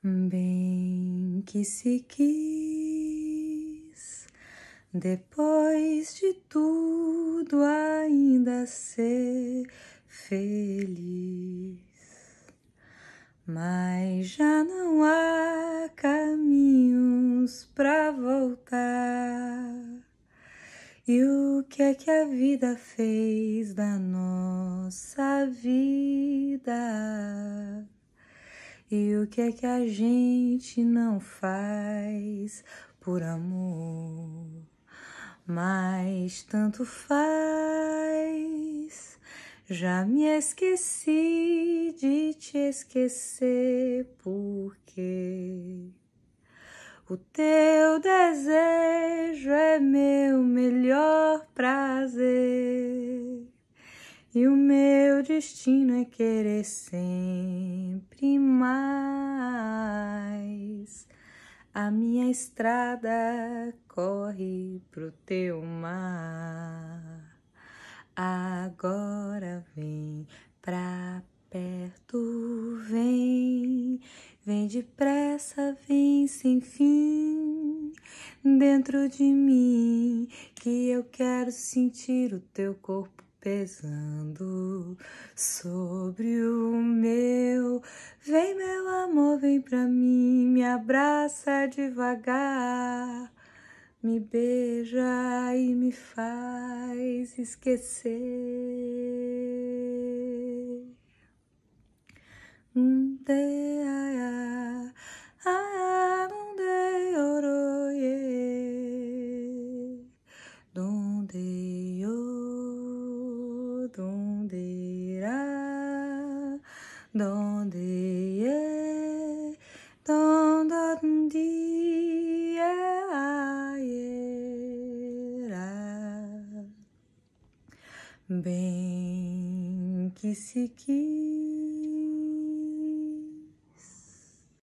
Bem que se quis, depois de tudo ainda ser feliz, mas já não há caminhos para voltar. E o que é que a vida fez da nossa vida? E o que é que a gente não faz por amor? Mas tanto faz, já me esqueci de te esquecer, porque o teu desejo é meu melhor prazer. E o meu destino é querer sempre A minha estrada corre pro teu mar. Agora vem pra perto, vem, vem depressa, vem sem fim. Dentro de mim, que eu quero sentir o teu corpo pesando sobre o meu. Vem, meu amor, vem pra mim abraça devagar, me beija e me faz esquecer. Donde yo, donde irá, donde irá dia era bem que se quis.